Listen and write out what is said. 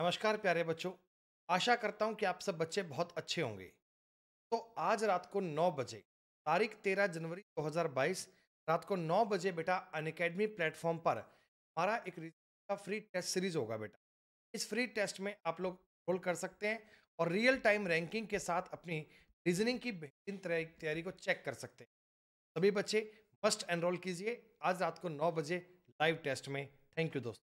नमस्कार प्यारे बच्चों आशा करता हूँ कि आप सब बच्चे बहुत अच्छे होंगे तो आज रात को 9 बजे तारीख 13 जनवरी 2022 रात को 9 बजे बेटा अन अकेडमी प्लेटफॉर्म पर हमारा एक का फ्री टेस्ट सीरीज होगा बेटा इस फ्री टेस्ट में आप लोग रोल कर सकते हैं और रियल टाइम रैंकिंग के साथ अपनी रीजनिंग की बेहतरीन तैयारी को चेक कर सकते हैं सभी बच्चे मस्ट एनरोल कीजिए आज रात को नौ बजे लाइव टेस्ट में थैंक यू दोस्तों